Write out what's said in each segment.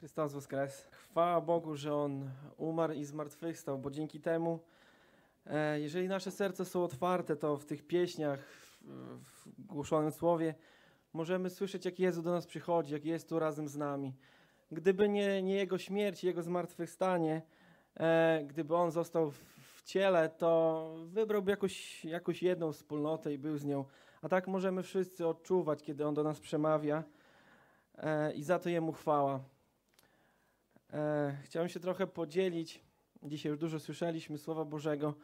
Chrystus Woskres. Chwała Bogu, że On umarł i zmartwychwstał, bo dzięki temu, e, jeżeli nasze serca są otwarte, to w tych pieśniach, w głoszonym słowie, możemy słyszeć, jak Jezu do nas przychodzi, jak jest tu razem z nami. Gdyby nie, nie Jego śmierć, Jego zmartwychwstanie, e, gdyby On został w ciele, to wybrałby jakąś, jakąś jedną wspólnotę i był z nią. A tak możemy wszyscy odczuwać, kiedy On do nas przemawia e, i za to Jemu chwała. E, chciałem się trochę podzielić. Dzisiaj już dużo słyszeliśmy Słowa Bożego.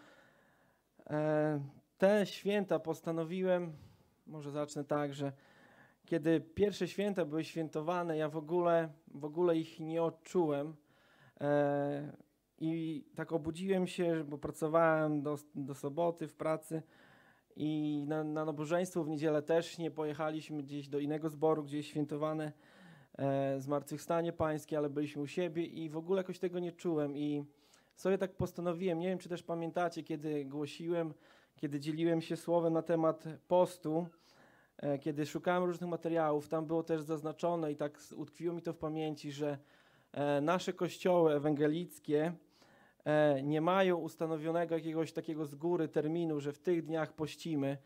E, te święta postanowiłem, może zacznę tak, że kiedy pierwsze święta były świętowane, ja w ogóle, w ogóle ich nie odczułem. E, I tak obudziłem się, bo pracowałem do, do soboty w pracy. I na, na nabożeństwo w niedzielę też nie pojechaliśmy gdzieś do innego zboru, gdzie jest świętowane e, zmartwychwstanie pańskie, ale byliśmy u siebie i w ogóle jakoś tego nie czułem i sobie tak postanowiłem, nie wiem czy też pamiętacie, kiedy głosiłem, kiedy dzieliłem się słowem na temat postu, e, kiedy szukałem różnych materiałów, tam było też zaznaczone i tak utkwiło mi to w pamięci, że e, nasze kościoły ewangelickie e, nie mają ustanowionego jakiegoś takiego z góry terminu, że w tych dniach pościmy,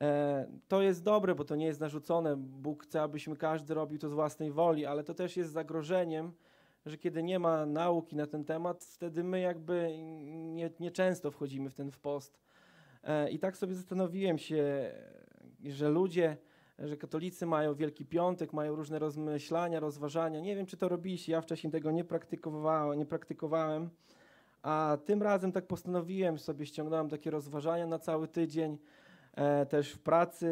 E, to jest dobre, bo to nie jest narzucone. Bóg chce, abyśmy każdy robił to z własnej woli, ale to też jest zagrożeniem, że kiedy nie ma nauki na ten temat, wtedy my jakby nieczęsto nie wchodzimy w ten wpost. E, I tak sobie zastanowiłem się, że ludzie, że katolicy mają Wielki Piątek, mają różne rozmyślania, rozważania. Nie wiem, czy to robiliście, ja wcześniej tego nie praktykowałem, nie praktykowałem. A tym razem tak postanowiłem sobie, ściągnąłem takie rozważania na cały tydzień. E, też w pracy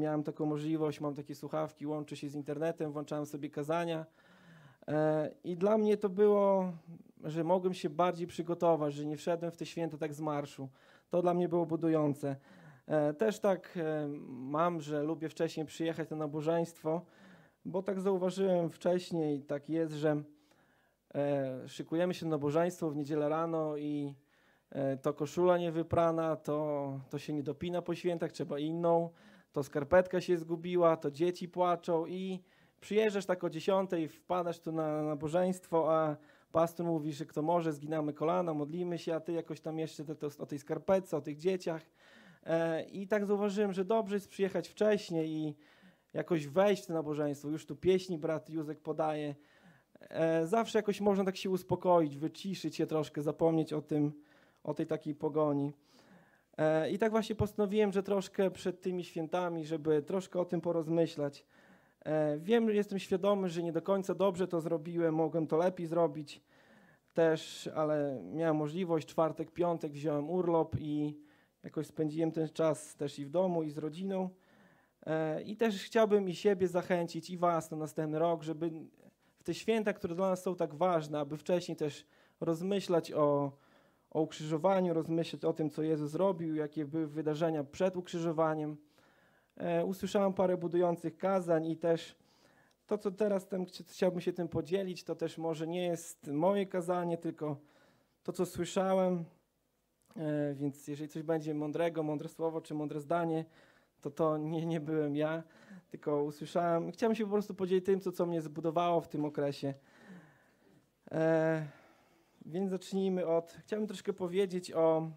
miałem taką możliwość, mam takie słuchawki, łączę się z internetem, włączałem sobie kazania. E, I dla mnie to było, że mogłem się bardziej przygotować, że nie wszedłem w te święta tak z marszu. To dla mnie było budujące. E, też tak mam, że lubię wcześniej przyjechać na nabożeństwo, bo tak zauważyłem wcześniej, tak jest, że szykujemy się na nabożeństwo w niedzielę rano i E, to koszula niewyprana, to, to się nie dopina po świętach, trzeba inną, to skarpetka się zgubiła, to dzieci płaczą i przyjeżdżasz tak o dziesiątej, wpadasz tu na nabożeństwo, a pastor mówi, że kto może, zginamy kolana, modlimy się, a ty jakoś tam jeszcze te, o tej skarpetce, o tych dzieciach. E, I tak zauważyłem, że dobrze jest przyjechać wcześniej i jakoś wejść w to nabożeństwo. Już tu pieśni brat Józek podaje. E, zawsze jakoś można tak się uspokoić, wyciszyć się troszkę, zapomnieć o tym, o tej takiej pogoni. E, I tak właśnie postanowiłem, że troszkę przed tymi świętami, żeby troszkę o tym porozmyślać. E, wiem, że jestem świadomy, że nie do końca dobrze to zrobiłem, mogłem to lepiej zrobić też, ale miałem możliwość. Czwartek, piątek wziąłem urlop i jakoś spędziłem ten czas też i w domu, i z rodziną. E, I też chciałbym i siebie zachęcić, i Was na następny rok, żeby w te święta, które dla nas są tak ważne, aby wcześniej też rozmyślać o o ukrzyżowaniu, rozmyśleć o tym, co Jezus zrobił, jakie były wydarzenia przed ukrzyżowaniem. E, usłyszałem parę budujących kazań i też to, co teraz tam, chciałbym się tym podzielić, to też może nie jest moje kazanie, tylko to, co słyszałem. E, więc jeżeli coś będzie mądrego, mądre słowo czy mądre zdanie, to to nie, nie byłem ja, tylko usłyszałem. Chciałem się po prostu podzielić tym, co, co mnie zbudowało w tym okresie. E, więc zacznijmy od. Chciałbym troszkę powiedzieć o,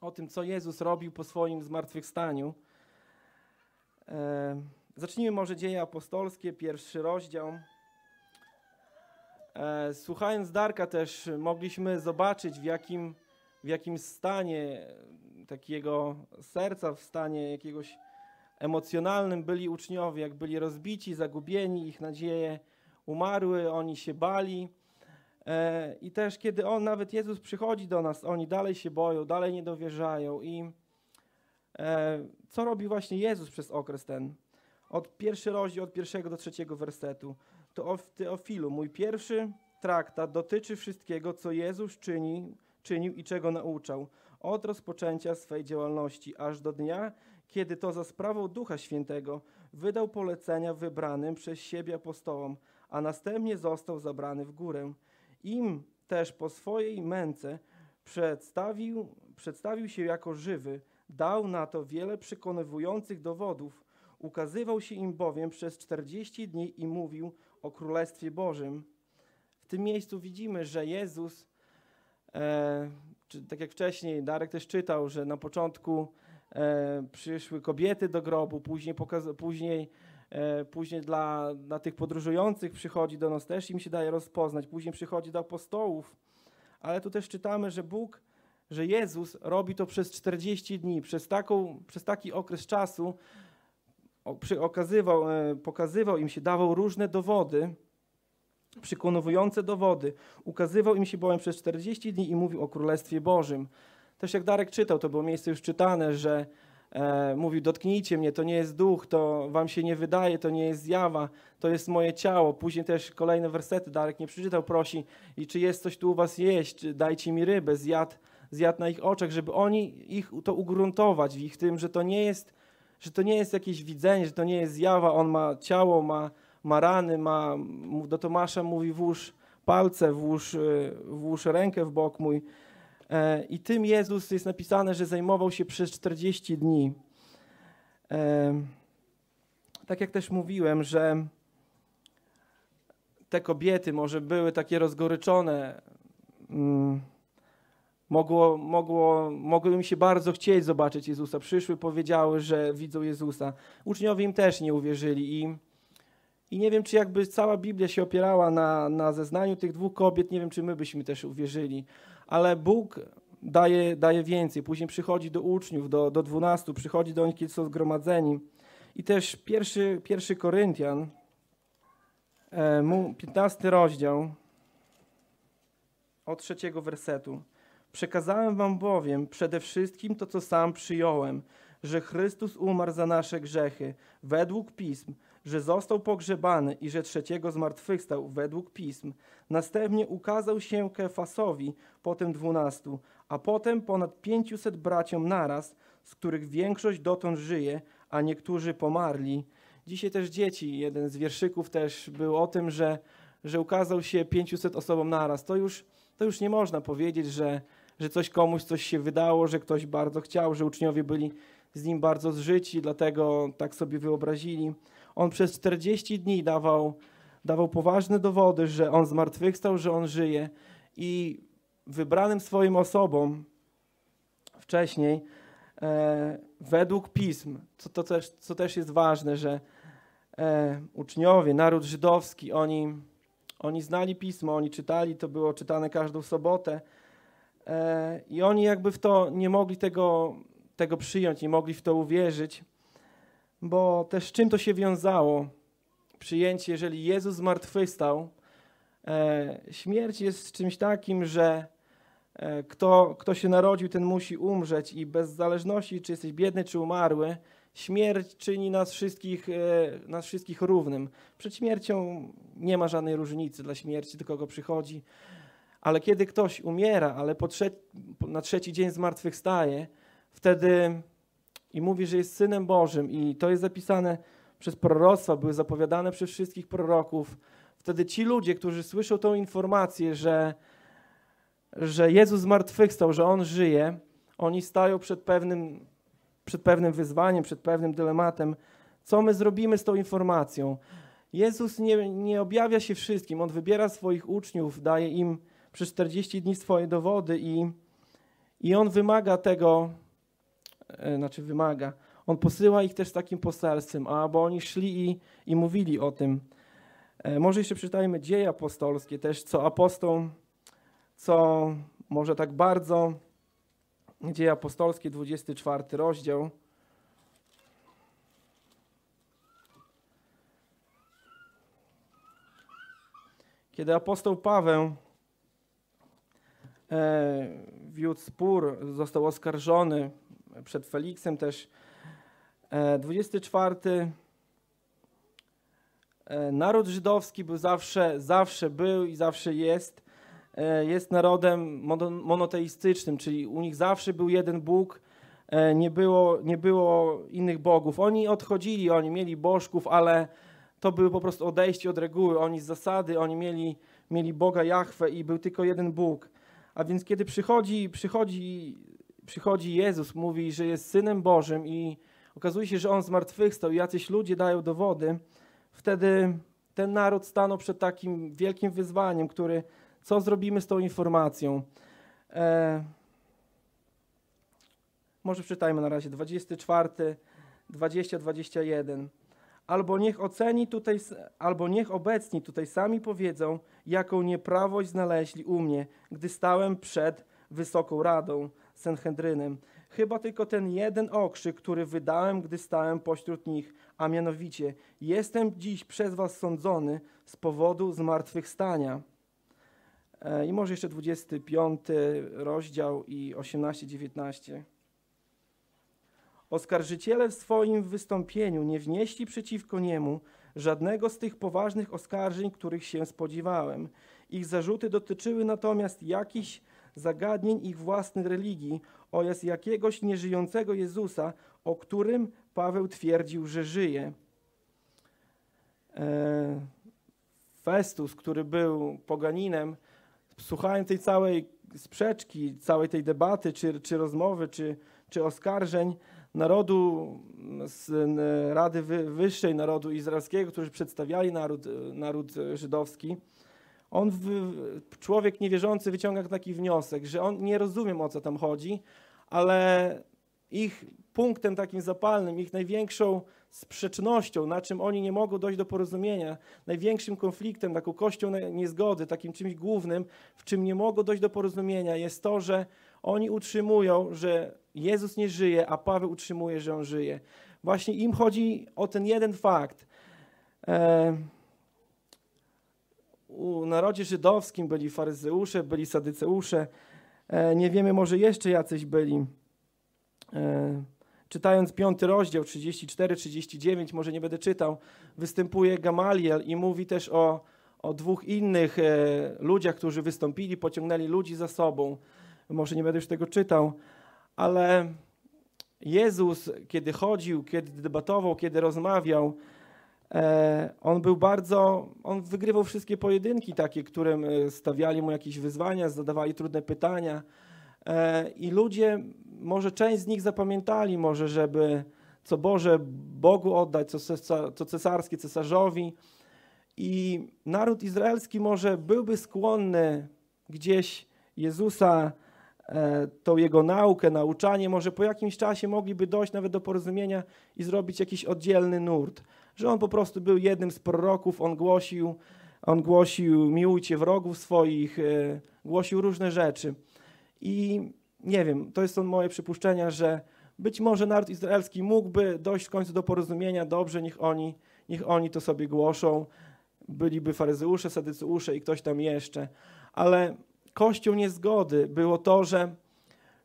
o tym, co Jezus robił po swoim zmartwychwstaniu. E, zacznijmy może dzieje apostolskie, pierwszy rozdział. E, słuchając Darka też mogliśmy zobaczyć, w jakim, w jakim stanie takiego serca, w stanie jakiegoś emocjonalnym byli uczniowie, jak byli rozbici, zagubieni, ich nadzieje umarły, oni się bali E, I też kiedy On, nawet Jezus przychodzi do nas, oni dalej się boją, dalej nie dowierzają. I e, co robi właśnie Jezus przez okres ten? Od pierwszy rozdział, od pierwszego do trzeciego wersetu. To o Teofilu, mój pierwszy traktat dotyczy wszystkiego, co Jezus czyni, czynił i czego nauczał. Od rozpoczęcia swej działalności, aż do dnia, kiedy to za sprawą Ducha Świętego wydał polecenia wybranym przez siebie apostołom, a następnie został zabrany w górę – im też po swojej męce przedstawił, przedstawił się jako żywy, dał na to wiele przekonywujących dowodów, ukazywał się im bowiem przez 40 dni i mówił o Królestwie Bożym. W tym miejscu widzimy, że Jezus, e, czy, tak jak wcześniej Darek też czytał, że na początku e, przyszły kobiety do grobu, później, później E, później dla, dla tych podróżujących przychodzi do nas też i mi się daje rozpoznać, później przychodzi do apostołów, ale tu też czytamy, że Bóg, że Jezus robi to przez 40 dni, przez, taką, przez taki okres czasu okazywał, e, pokazywał im się, dawał różne dowody, przekonujące dowody, ukazywał im się bowiem przez 40 dni i mówił o Królestwie Bożym. Też jak Darek czytał, to było miejsce już czytane, że e, mówił: Dotknijcie mnie, to nie jest duch, to wam się nie wydaje, to nie jest zjawa, to jest moje ciało. Później też kolejne wersety Darek nie przeczytał, prosi: I czy jest coś tu u was jeść? Dajcie mi rybę, zjad, zjad na ich oczach, żeby oni ich to ugruntować w ich tym, że to nie jest, że to nie jest jakieś widzenie, że to nie jest zjawa. On ma ciało, ma, ma rany, ma, do Tomasza mówi: włóż palce, włóż, e, włóż rękę w bok mój E, I tym Jezus jest napisane, że zajmował się przez 40 dni. E, tak jak też mówiłem, że te kobiety może były takie rozgoryczone. Mm, mogło, mogło, mogły im się bardzo chcieć zobaczyć Jezusa. Przyszły, powiedziały, że widzą Jezusa. Uczniowie im też nie uwierzyli. I, i nie wiem, czy jakby cała Biblia się opierała na, na zeznaniu tych dwóch kobiet, nie wiem, czy my byśmy też uwierzyli ale Bóg daje, daje więcej. Później przychodzi do uczniów, do, do przychodzi do nich, kiedy są zgromadzeni. I też pierwszy, pierwszy Koryntian, 15 e, rozdział, od trzeciego wersetu. Przekazałem wam bowiem przede wszystkim to, co sam przyjąłem, że Chrystus umarł za nasze grzechy, według pism, że został pogrzebany i że trzeciego zmartwychwstał według pism. Następnie ukazał się Kefasowi, potem dwunastu, a potem ponad pięciuset braciom naraz, z których większość dotąd żyje, a niektórzy pomarli. Dzisiaj też dzieci, jeden z wierszyków też był o tym, że, że ukazał się pięciuset osobom naraz. To już, to już nie można powiedzieć, że, że coś komuś coś się wydało, że ktoś bardzo chciał, że uczniowie byli z nim bardzo zżyci, dlatego tak sobie wyobrazili on przez 40 dni dawał, dawał poważne dowody, że on zmartwychwstał, że on żyje i wybranym swoim osobom wcześniej e, według pism, co, to też, co też jest ważne, że e, uczniowie, naród żydowski, oni, oni znali pismo, oni czytali, to było czytane każdą sobotę e, i oni jakby w to nie mogli tego, tego przyjąć, nie mogli w to uwierzyć bo też czym to się wiązało? Przyjęcie, jeżeli Jezus zmartwychwstał, e, śmierć jest czymś takim, że e, kto, kto się narodził, ten musi umrzeć i bez zależności, czy jesteś biedny, czy umarły, śmierć czyni nas wszystkich, e, nas wszystkich równym. Przed śmiercią nie ma żadnej różnicy dla śmierci, do kogo przychodzi. Ale kiedy ktoś umiera, ale po trze na trzeci dzień zmartwychwstaje, wtedy i mówi, że jest Synem Bożym i to jest zapisane przez proroctwa, były zapowiadane przez wszystkich proroków, wtedy ci ludzie, którzy słyszą tą informację, że, że Jezus zmartwychwstał, że On żyje, oni stają przed pewnym, przed pewnym wyzwaniem, przed pewnym dylematem, co my zrobimy z tą informacją. Jezus nie, nie objawia się wszystkim, On wybiera swoich uczniów, daje im przez 40 dni swoje dowody i, i On wymaga tego, E, znaczy wymaga. On posyła ich też z takim poselstwem, aby oni szli i, i mówili o tym. E, może jeszcze przeczytajmy dzieje apostolskie też, co apostoł, co może tak bardzo, dzieje apostolskie, 24 rozdział. Kiedy apostoł Paweł e, wiódł spór, został oskarżony przed Feliksem też. 24. E, e, naród żydowski był zawsze, zawsze był i zawsze jest. E, jest narodem monoteistycznym, czyli u nich zawsze był jeden Bóg, nie było, nie było innych bogów. Oni odchodzili, oni mieli bożków, ale to były po prostu odejście od reguły. Oni z zasady, oni mieli, mieli Boga Jahwe i był tylko jeden Bóg. A więc kiedy przychodzi, przychodzi przychodzi Jezus, mówi, że jest Synem Bożym i okazuje się, że On zmartwychwstał i jacyś ludzie dają dowody, wtedy ten naród stanął przed takim wielkim wyzwaniem, który, co zrobimy z tą informacją? E, może przeczytajmy na razie, 24, 20, 21. Albo niech oceni tutaj, albo niech obecni tutaj sami powiedzą, jaką nieprawość znaleźli u mnie, gdy stałem przed Wysoką Radą. Sanhedrynem. Chyba tylko ten jeden okrzyk, który wydałem, gdy stałem pośród nich, a mianowicie jestem dziś przez was sądzony z powodu zmartwychwstania. E, I może jeszcze 25 rozdział i 18-19. Oskarżyciele w swoim wystąpieniu nie wnieśli przeciwko niemu żadnego z tych poważnych oskarżeń, których się spodziewałem. Ich zarzuty dotyczyły natomiast jakichś zagadnień ich własnych religii oraz jakiegoś nieżyjącego Jezusa, o którym Paweł twierdził, że żyje. E, Festus, który był poganinem, słuchając tej całej sprzeczki, całej tej debaty, czy, czy rozmowy, czy, czy oskarżeń narodu z Rady Wyższej Narodu Izraelskiego, którzy przedstawiali naród, naród żydowski, on w, człowiek niewierzący wyciąga taki wniosek, że on nie rozumie o co tam chodzi, ale ich punktem takim zapalnym, ich największą sprzecznością, na czym oni nie mogą dojść do porozumienia, największym konfliktem, taką kością niezgody, takim czymś głównym, w czym nie mogą dojść do porozumienia, jest to, że oni utrzymują, że Jezus nie żyje, a Paweł utrzymuje, że on żyje. Właśnie im chodzi o ten jeden fakt. E u narodzie żydowskim byli faryzeusze, byli sadyceusze. E, nie wiemy, może jeszcze jacyś byli. E, czytając piąty rozdział 34-39, może nie będę czytał, występuje Gamaliel i mówi też o, o dwóch innych e, ludziach, którzy wystąpili, pociągnęli ludzi za sobą. Może nie będę już tego czytał, ale Jezus, kiedy chodził, kiedy debatował, kiedy rozmawiał, E, on był bardzo, on wygrywał wszystkie pojedynki takie, którym e, stawiali mu jakieś wyzwania, zadawali trudne pytania e, i ludzie, może część z nich zapamiętali, może żeby co Boże Bogu oddać, co cesarskie cesarzowi i naród izraelski może byłby skłonny gdzieś Jezusa, tą jego naukę, nauczanie, może po jakimś czasie mogliby dojść nawet do porozumienia i zrobić jakiś oddzielny nurt że on po prostu był jednym z proroków, on głosił, on głosił miłujcie wrogów swoich, e, głosił różne rzeczy. I nie wiem, to jest są moje przypuszczenia, że być może naród izraelski mógłby dojść w końcu do porozumienia, dobrze, niech oni, niech oni to sobie głoszą, byliby faryzeusze, sadycyusze i ktoś tam jeszcze, ale kością niezgody było to, że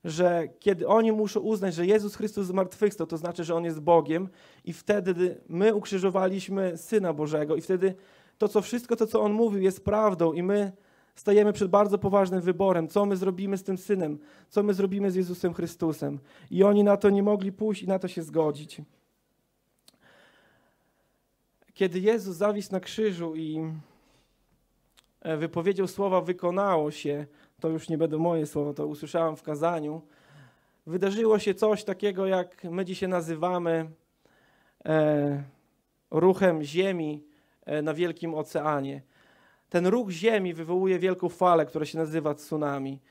że kiedy oni muszą uznać, że Jezus Chrystus zmartwychwstał, to znaczy, że On jest Bogiem i wtedy my ukrzyżowaliśmy Syna Bożego i wtedy to, co wszystko to, co On mówił, jest prawdą i my stajemy przed bardzo poważnym wyborem, co my zrobimy z tym Synem, co my zrobimy z Jezusem Chrystusem. I oni na to nie mogli pójść i na to się zgodzić. Kiedy Jezus zawisł na krzyżu i e, wypowiedział słowa wykonało się, to już nie będą moje słowa, to usłyszałem w kazaniu, wydarzyło się coś takiego, jak my dzisiaj nazywamy e, ruchem Ziemi e, na Wielkim Oceanie. Ten ruch Ziemi wywołuje wielką falę, która się nazywa tsunami.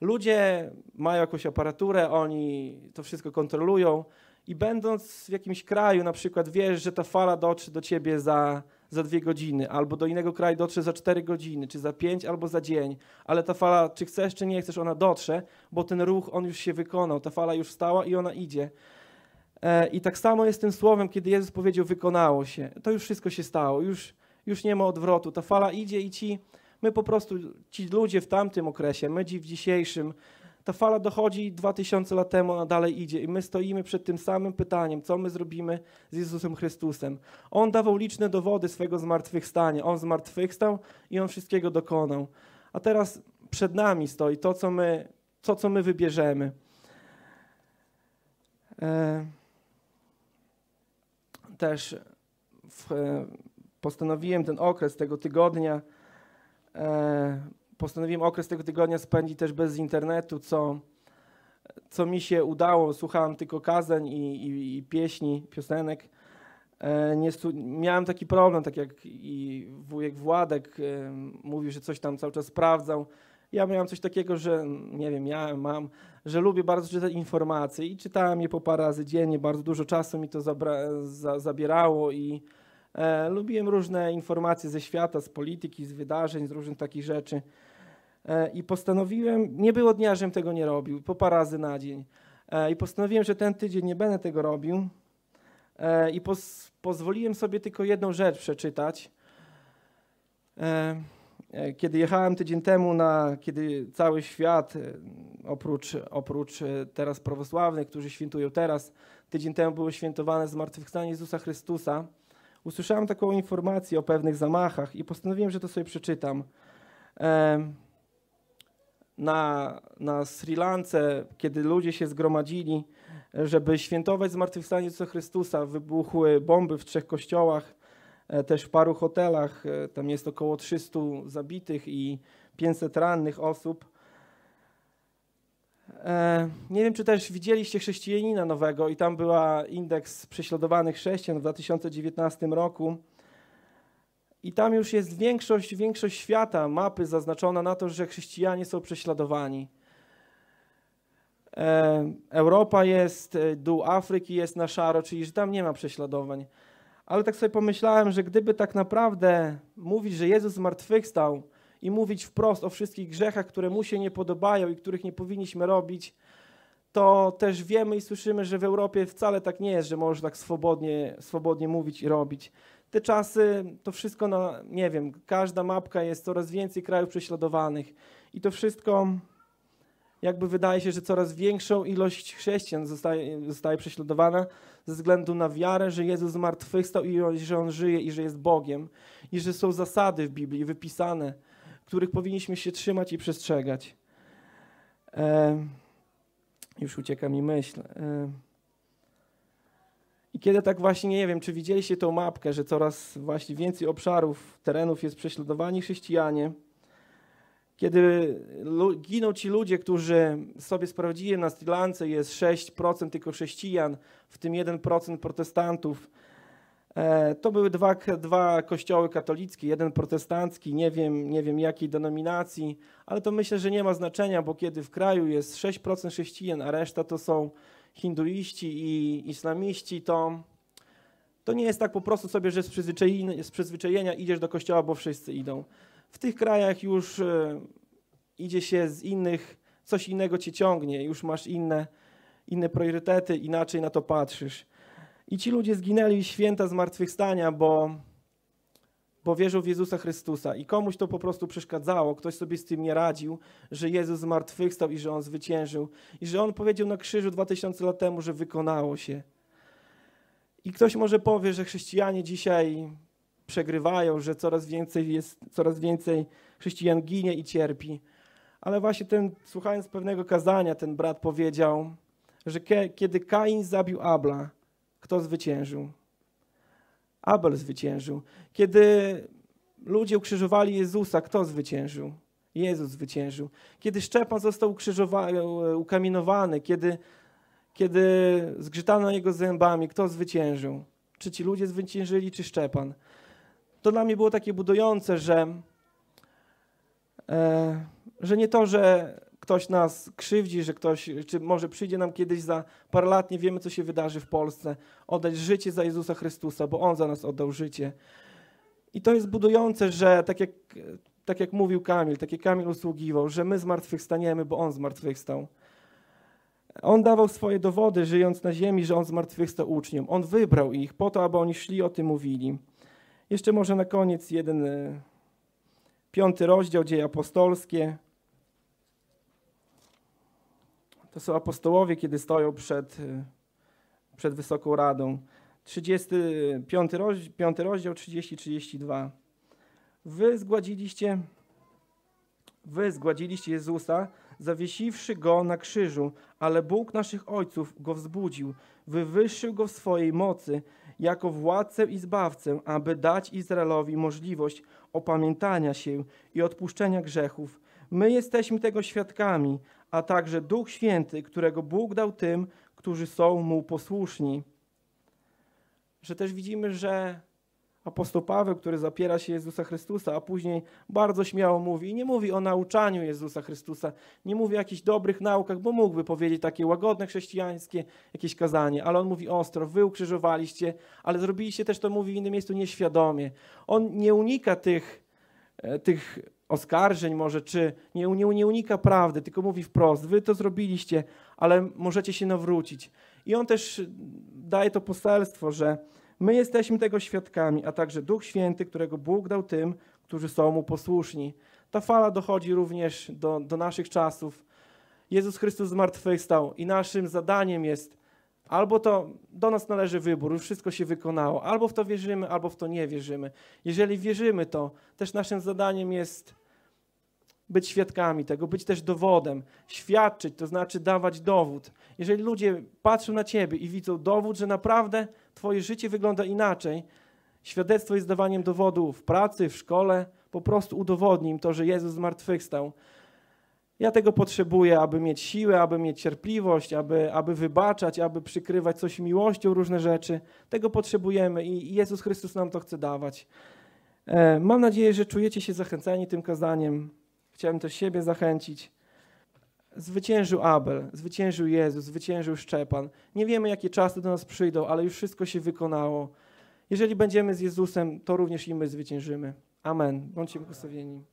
Ludzie mają jakąś aparaturę, oni to wszystko kontrolują i będąc w jakimś kraju, na przykład wiesz, że ta fala dotrze do ciebie za za dwie godziny, albo do innego kraju dotrze za cztery godziny, czy za pięć, albo za dzień, ale ta fala, czy chcesz, czy nie chcesz, ona dotrze, bo ten ruch, on już się wykonał, ta fala już stała i ona idzie. E, I tak samo jest tym słowem, kiedy Jezus powiedział, wykonało się. To już wszystko się stało, już, już nie ma odwrotu. Ta fala idzie i ci, my po prostu, ci ludzie w tamtym okresie, my ci w dzisiejszym, ta fala dochodzi 2000 lat temu, ona dalej idzie i my stoimy przed tym samym pytaniem, co my zrobimy z Jezusem Chrystusem. On dawał liczne dowody swego zmartwychwstania, On zmartwychwstał i On wszystkiego dokonał. A teraz przed nami stoi to, co my, to, co my wybierzemy. E, też w, e, postanowiłem ten okres tego tygodnia e, postanowiłem okres tego tygodnia spędzić też bez internetu, co, co mi się udało. Słuchałem tylko kazań i, i, i pieśni, piosenek. E, nie miałem taki problem, tak jak i wujek Władek e, mówił, że coś tam cały czas sprawdzał. Ja miałem coś takiego, że nie wiem, ja mam, że lubię bardzo czytać informacje i czytałem je po parę razy dziennie, bardzo dużo czasu mi to za zabierało i e, lubiłem różne informacje ze świata, z polityki, z wydarzeń, z różnych takich rzeczy. E, i postanowiłem, nie było dnia, żebym tego nie robił, po parę razy na dzień. E, I postanowiłem, że ten tydzień nie będę tego robił. E, I pozwoliłem sobie tylko jedną rzecz przeczytać. Kiedy jechałem tydzień temu, na, kiedy cały świat, oprócz, oprócz teraz prawosławnych, którzy świętują teraz, tydzień temu było świętowane zmartwychwstanie Jezusa Chrystusa, usłyszałem taką informację o pewnych zamachach i postanowiłem, że to sobie przeczytam na, na Sri Lance, kiedy ludzie się zgromadzili, żeby świętować zmartwychwstanie Jezusa Chrystusa, wybuchły bomby w trzech kościołach, e, też w paru hotelach. E, tam jest około 300 zabitych i 500 rannych osób. E, nie wiem, czy też widzieliście chrześcijanina nowego i tam była indeks prześladowanych chrześcijan w 2019 roku. I tam już jest większość, większość świata, mapy zaznaczona na to, że chrześcijanie są prześladowani. E, Europa jest, e, dół Afryki jest na szaro, czyli że tam nie ma prześladowań. Ale tak sobie pomyślałem, że gdyby tak naprawdę mówić, że Jezus zmartwychwstał i mówić wprost o wszystkich grzechach, które mu się nie podobają i których nie powinniśmy robić, to też wiemy i słyszymy, że w Europie wcale tak nie jest, że możesz tak swobodnie, swobodnie mówić i robić te czasy, to wszystko na, nie wiem, każda mapka jest coraz więcej krajów prześladowanych i to wszystko jakby wydaje się, że coraz większą ilość chrześcijan zostaje, zostaje prześladowana ze względu na wiarę, że Jezus zmartwychwstał i że On żyje i że jest Bogiem i że są zasady w Biblii wypisane, których powinniśmy się trzymać i przestrzegać. E, już ucieka mi myśl. E, i kiedy tak właśnie, nie wiem, czy widzieliście tą mapkę, że coraz właśnie więcej obszarów, terenów jest prześladowani chrześcijanie, kiedy giną ci ludzie, którzy sobie sprawdziłem na Sri Lance, jest 6% tylko chrześcijan, w tym 1% protestantów. E, to były dwa, dwa kościoły katolickie, jeden protestancki, nie wiem, nie wiem jakiej denominacji, ale to myślę, że nie ma znaczenia, bo kiedy w kraju jest 6% chrześcijan, a reszta to są hinduiści i islamiści, to, to nie jest tak po prostu sobie, że z przyzwyczajenia, z przyzwyczajenia idziesz do kościoła, bo wszyscy idą. W tych krajach już e, idzie się z innych, coś innego cię ciągnie, już masz inne, inne priorytety, inaczej na to patrzysz. I ci ludzie zginęli święta zmartwychwstania, bo bo wierzył w Jezusa Chrystusa i komuś to po prostu przeszkadzało, ktoś sobie z tym nie radził, że Jezus zmartwychwstał i że On zwyciężył i że On powiedział na krzyżu 2000 lat temu, że wykonało się. I ktoś może powie, że chrześcijanie dzisiaj przegrywają, że coraz więcej jest, coraz więcej chrześcijan ginie i cierpi. Ale właśnie ten, słuchając pewnego kazania, ten brat powiedział, że kiedy Kain zabił Abla, kto zwyciężył? Abel zwyciężył. Kiedy ludzie ukrzyżowali Jezusa, kto zwyciężył? Jezus zwyciężył. Kiedy Szczepan został ukamienowany, kiedy, kiedy zgrzytano jego zębami, kto zwyciężył? Czy ci ludzie zwyciężyli, czy Szczepan? To dla mnie było takie budujące, że, e, że nie to, że ktoś nas krzywdzi, że ktoś, czy może przyjdzie nam kiedyś za parę lat, nie wiemy, co się wydarzy w Polsce, oddać życie za Jezusa Chrystusa, bo On za nas oddał życie. I to jest budujące, że tak jak, tak jak mówił Kamil, tak jak Kamil usługiwał, że my zmartwychwstaniemy, bo On zmartwychwstał. On dawał swoje dowody, żyjąc na ziemi, że On zmartwychwstał uczniom. On wybrał ich po to, aby oni szli, o tym mówili. Jeszcze może na koniec jeden, e, piąty rozdział, dzieje apostolskie, to są apostołowie, kiedy stoją przed, y, przed Wysoką Radą. 35 rozdział, 5 rozdział 30-32. Wy zgładziliście, wy zgładziliście Jezusa, zawiesiwszy Go na krzyżu, ale Bóg naszych ojców Go wzbudził, wywyższył Go w swojej mocy jako władcę i zbawcę, aby dać Izraelowi możliwość opamiętania się i odpuszczenia grzechów. My jesteśmy tego świadkami, a także Duch Święty, którego Bóg dał tym, którzy są mu posłuszni. Że też widzimy, że apostoł Paweł, który zapiera się Jezusa Chrystusa, a później bardzo śmiało mówi i nie mówi o nauczaniu Jezusa Chrystusa, nie mówi o jakichś dobrych naukach, bo mógłby powiedzieć takie łagodne chrześcijańskie jakieś kazanie, ale on mówi ostro, wy ukrzyżowaliście, ale zrobiliście też to, mówi w innym miejscu, nieświadomie. On nie unika tych, e, tych oskarżeń może, czy nie, nie, nie unika prawdy, tylko mówi wprost, wy to zrobiliście, ale możecie się nawrócić. I on też daje to poselstwo, że my jesteśmy tego świadkami, a także Duch Święty, którego Bóg dał tym, którzy są Mu posłuszni. Ta fala dochodzi również do, do naszych czasów. Jezus Chrystus zmartwychwstał i naszym zadaniem jest Albo to do nas należy wybór, już wszystko się wykonało. Albo w to wierzymy, albo w to nie wierzymy. Jeżeli wierzymy to, też naszym zadaniem jest być świadkami tego, być też dowodem, świadczyć, to znaczy dawać dowód. Jeżeli ludzie patrzą na ciebie i widzą dowód, że naprawdę twoje życie wygląda inaczej, świadectwo jest dawaniem dowodu w pracy, w szkole, po prostu udowodnij im to, że Jezus zmartwychwstał. Ja tego potrzebuję, aby mieć siłę, aby mieć cierpliwość, aby, aby wybaczać, aby przykrywać coś miłością, różne rzeczy. Tego potrzebujemy i Jezus Chrystus nam to chce dawać. E, mam nadzieję, że czujecie się zachęceni tym kazaniem. Chciałem też siebie zachęcić. Zwyciężył Abel, zwyciężył Jezus, zwyciężył Szczepan. Nie wiemy, jakie czasy do nas przyjdą, ale już wszystko się wykonało. Jeżeli będziemy z Jezusem, to również i my zwyciężymy. Amen. Bądźcie błogosławieni.